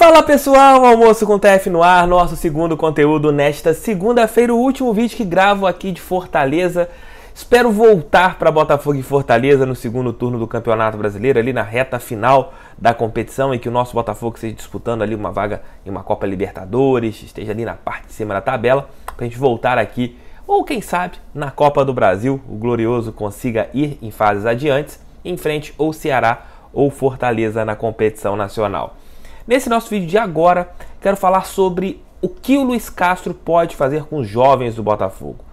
Fala pessoal, Almoço com TF no ar, nosso segundo conteúdo nesta segunda-feira, o último vídeo que gravo aqui de Fortaleza. Espero voltar para Botafogo e Fortaleza no segundo turno do Campeonato Brasileiro, ali na reta final da competição, e que o nosso Botafogo esteja disputando ali uma vaga em uma Copa Libertadores, esteja ali na parte de cima da tabela, para a gente voltar aqui, ou quem sabe, na Copa do Brasil, o Glorioso consiga ir em fases adiantes, em frente ou Ceará ou Fortaleza na competição nacional. Nesse nosso vídeo de agora, quero falar sobre o que o Luiz Castro pode fazer com os jovens do Botafogo.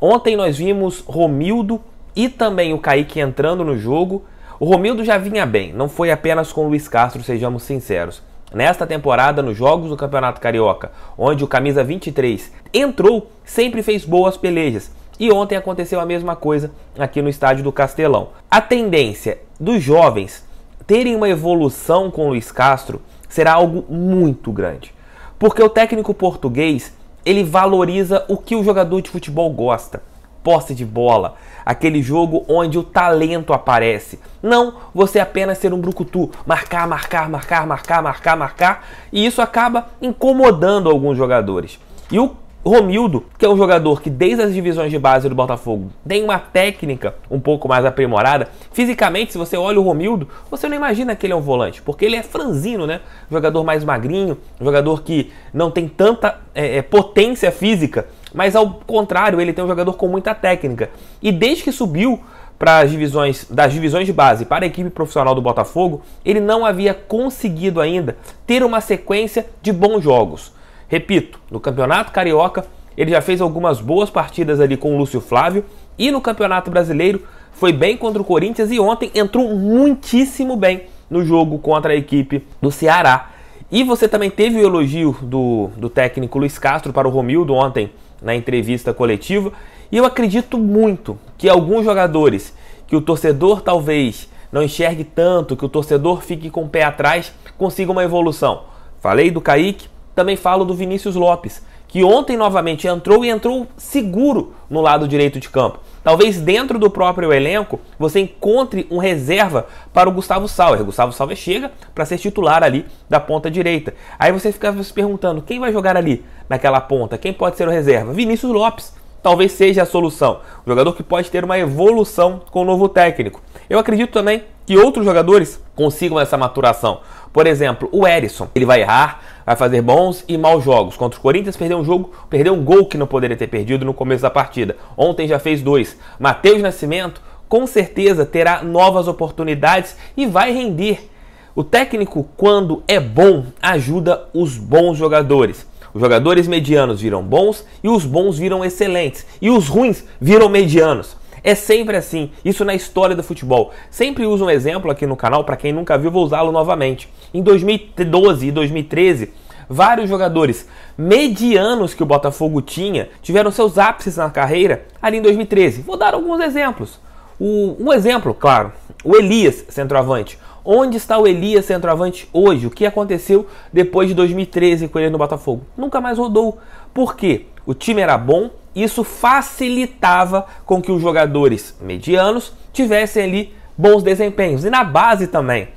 Ontem nós vimos Romildo e também o Kaique entrando no jogo. O Romildo já vinha bem, não foi apenas com o Luiz Castro, sejamos sinceros. Nesta temporada, nos jogos do Campeonato Carioca, onde o camisa 23 entrou, sempre fez boas pelejas. E ontem aconteceu a mesma coisa aqui no estádio do Castelão. A tendência dos jovens terem uma evolução com o Luiz Castro será algo muito grande. Porque o técnico português, ele valoriza o que o jogador de futebol gosta. Posse de bola, aquele jogo onde o talento aparece. Não você apenas ser um brucutu, marcar, marcar, marcar, marcar, marcar, marcar, e isso acaba incomodando alguns jogadores. E o Romildo, que é um jogador que desde as divisões de base do Botafogo tem uma técnica um pouco mais aprimorada. Fisicamente, se você olha o Romildo, você não imagina que ele é um volante, porque ele é franzino, né? Jogador mais magrinho, jogador que não tem tanta é, é potência física, mas ao contrário, ele tem um jogador com muita técnica. E desde que subiu para as divisões das divisões de base para a equipe profissional do Botafogo, ele não havia conseguido ainda ter uma sequência de bons jogos. Repito, no Campeonato Carioca ele já fez algumas boas partidas ali com o Lúcio Flávio e no Campeonato Brasileiro foi bem contra o Corinthians e ontem entrou muitíssimo bem no jogo contra a equipe do Ceará. E você também teve o elogio do, do técnico Luiz Castro para o Romildo ontem na entrevista coletiva. E eu acredito muito que alguns jogadores que o torcedor talvez não enxergue tanto, que o torcedor fique com o pé atrás, consiga uma evolução. Falei do Kaique, também falo do Vinícius Lopes, que ontem novamente entrou e entrou seguro no lado direito de campo. Talvez dentro do próprio elenco você encontre um reserva para o Gustavo Sauer. O Gustavo Sauer chega para ser titular ali da ponta direita. Aí você fica se perguntando quem vai jogar ali naquela ponta, quem pode ser o reserva? Vinícius Lopes talvez seja a solução. Um jogador que pode ter uma evolução com o novo técnico. Eu acredito também que outros jogadores consigam essa maturação. Por exemplo, o Erisson, ele vai errar, vai fazer bons e maus jogos. Contra o Corinthians perdeu um jogo, perdeu um gol que não poderia ter perdido no começo da partida. Ontem já fez dois. Matheus Nascimento com certeza terá novas oportunidades e vai render. O técnico, quando é bom, ajuda os bons jogadores. Os jogadores medianos viram bons e os bons viram excelentes. E os ruins viram medianos. É sempre assim, isso na história do futebol. Sempre uso um exemplo aqui no canal, para quem nunca viu, vou usá-lo novamente. Em 2012 e 2013, Vários jogadores medianos que o Botafogo tinha tiveram seus ápices na carreira ali em 2013. Vou dar alguns exemplos. O, um exemplo, claro, o Elias, centroavante. Onde está o Elias centroavante hoje? O que aconteceu depois de 2013 com ele no Botafogo? Nunca mais rodou. Por quê? O time era bom, isso facilitava com que os jogadores medianos tivessem ali bons desempenhos. E na base também.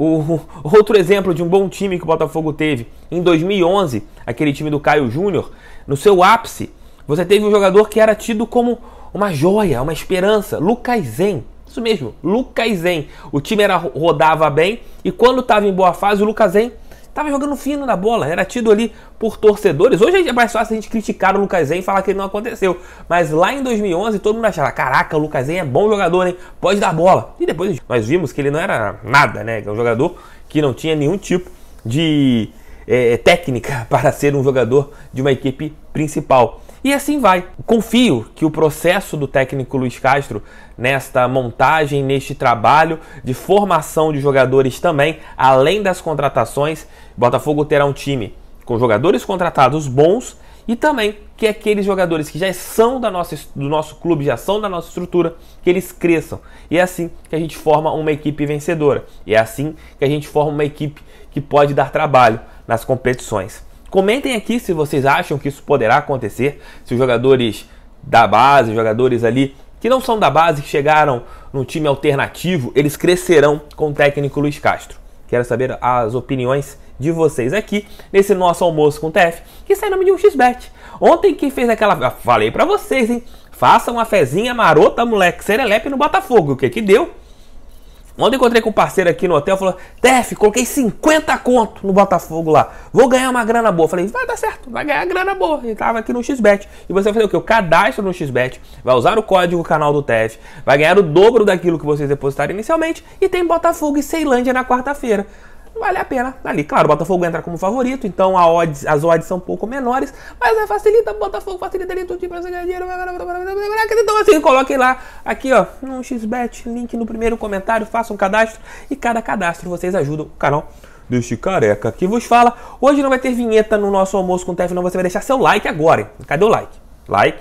O outro exemplo de um bom time que o Botafogo teve em 2011, aquele time do Caio Júnior, no seu ápice, você teve um jogador que era tido como uma joia, uma esperança, Lucas Zen. Isso mesmo, Lucas Zen. O time era, rodava bem e quando estava em boa fase, o Lucas Zen Tava jogando fino na bola, era tido ali por torcedores. Hoje é mais fácil a gente criticar o Lucas Zen e falar que ele não aconteceu. Mas lá em 2011 todo mundo achava: caraca, o Lucas Zen é bom jogador, hein? Pode dar bola. E depois nós vimos que ele não era nada, né? é um jogador que não tinha nenhum tipo de é, técnica para ser um jogador de uma equipe principal. E assim vai. Confio que o processo do técnico Luiz Castro nesta montagem, neste trabalho de formação de jogadores também, além das contratações, Botafogo terá um time com jogadores contratados bons e também que aqueles jogadores que já são da nossa, do nosso clube, já são da nossa estrutura, que eles cresçam. E é assim que a gente forma uma equipe vencedora. E é assim que a gente forma uma equipe que pode dar trabalho nas competições. Comentem aqui se vocês acham que isso poderá acontecer, se os jogadores da base, jogadores ali que não são da base, que chegaram no time alternativo, eles crescerão com o técnico Luiz Castro. Quero saber as opiniões de vocês aqui nesse nosso almoço com o TF, que sai nome de um XBet. Ontem quem fez aquela. Falei para vocês, hein? Faça uma fezinha marota, moleque, serelepe no Botafogo. O que que deu? Ontem encontrei com um parceiro aqui no hotel, falou: Tef, coloquei 50 conto no Botafogo lá. Vou ganhar uma grana boa. Falei, vai dar certo, vai ganhar grana boa. Ele tava aqui no Xbet. E você vai fazer o quê? O cadastro no Xbet, vai usar o código canal do Tef, vai ganhar o dobro daquilo que vocês depositaram inicialmente. E tem Botafogo e Ceilândia na quarta-feira vale a pena ali. Claro, o Botafogo entra como favorito, então odds, as odds são um pouco menores, mas é facilita, o Botafogo facilita ali tudo pra tipo, você ganhar dinheiro. Então assim, coloquem lá, aqui ó, um xbet, link no primeiro comentário, façam um cadastro e cada cadastro vocês ajudam o canal deste careca que vos fala. Hoje não vai ter vinheta no nosso almoço com o TF, não, você vai deixar seu like agora. Cadê o like? Like,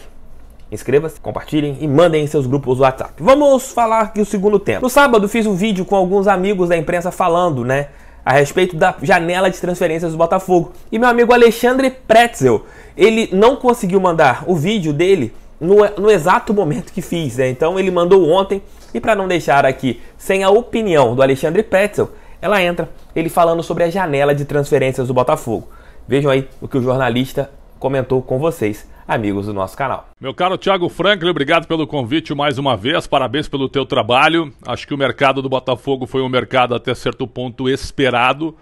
Inscreva-se, compartilhem e mandem em seus grupos do WhatsApp. Vamos falar do segundo tempo. No sábado fiz um vídeo com alguns amigos da imprensa falando, né, a respeito da janela de transferências do Botafogo. E meu amigo Alexandre Pretzel, ele não conseguiu mandar o vídeo dele no, no exato momento que fiz, né? Então ele mandou ontem e para não deixar aqui sem a opinião do Alexandre Pretzel, ela entra ele falando sobre a janela de transferências do Botafogo. Vejam aí o que o jornalista comentou com vocês, amigos do nosso canal. Meu caro Thiago Franklin, obrigado pelo convite mais uma vez, parabéns pelo teu trabalho. Acho que o mercado do Botafogo foi um mercado até certo ponto esperado.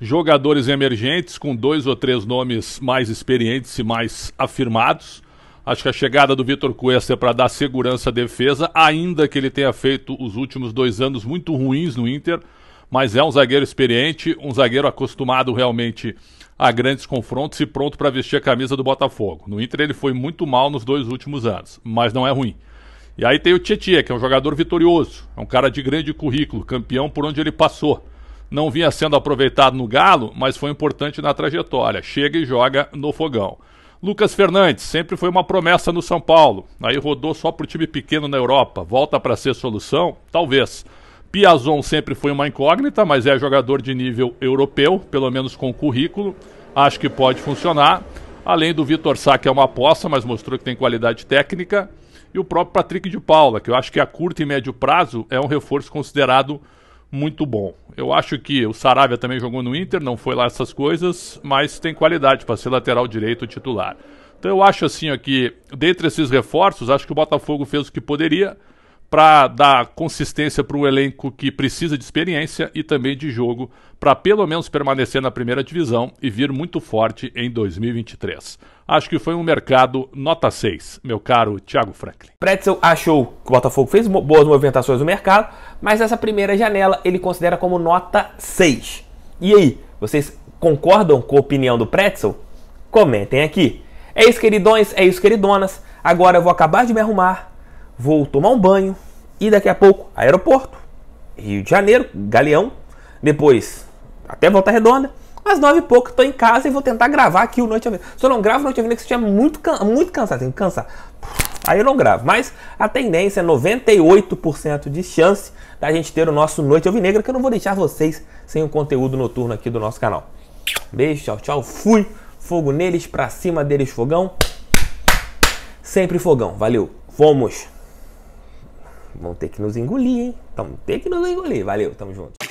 Jogadores emergentes com dois ou três nomes mais experientes e mais afirmados. Acho que a chegada do Vitor Cuesta é para dar segurança à defesa, ainda que ele tenha feito os últimos dois anos muito ruins no Inter, mas é um zagueiro experiente, um zagueiro acostumado realmente a grandes confrontos e pronto para vestir a camisa do Botafogo. No Inter ele foi muito mal nos dois últimos anos, mas não é ruim. E aí tem o Tietchan, que é um jogador vitorioso, é um cara de grande currículo, campeão por onde ele passou. Não vinha sendo aproveitado no Galo, mas foi importante na trajetória. Chega e joga no fogão. Lucas Fernandes sempre foi uma promessa no São Paulo. Aí rodou só para o time pequeno na Europa. Volta para ser solução? Talvez. Piazon sempre foi uma incógnita, mas é jogador de nível europeu, pelo menos com currículo. Acho que pode funcionar. Além do Vitor Sá, que é uma aposta, mas mostrou que tem qualidade técnica. E o próprio Patrick de Paula, que eu acho que a curto e médio prazo é um reforço considerado muito bom. Eu acho que o Saravia também jogou no Inter, não foi lá essas coisas, mas tem qualidade para ser lateral direito titular. Então eu acho assim aqui, dentre esses reforços, acho que o Botafogo fez o que poderia para dar consistência para um elenco que precisa de experiência e também de jogo para pelo menos permanecer na primeira divisão e vir muito forte em 2023. Acho que foi um mercado nota 6, meu caro Thiago Franklin. Pretzel achou que o Botafogo fez boas movimentações no mercado, mas essa primeira janela ele considera como nota 6. E aí, vocês concordam com a opinião do Pretzel? Comentem aqui. É isso, queridões, é isso, queridonas. Agora eu vou acabar de me arrumar vou tomar um banho e daqui a pouco aeroporto, Rio de Janeiro, Galeão, depois até Volta Redonda. Às nove e pouco estou em casa e vou tentar gravar aqui o Noite Avenida. Se eu não gravo Noite Avenida, que você tinha é muito, muito cansado, tem que cansar. Aí eu não gravo, mas a tendência é 98% de chance da gente ter o nosso Noite Alvinegra, que eu não vou deixar vocês sem o conteúdo noturno aqui do nosso canal. Beijo, tchau, tchau, fui. Fogo neles, pra cima deles, fogão. Sempre fogão, valeu, fomos vão ter que nos engolir, hein? Então, ter que nos engolir. Valeu, tamo junto.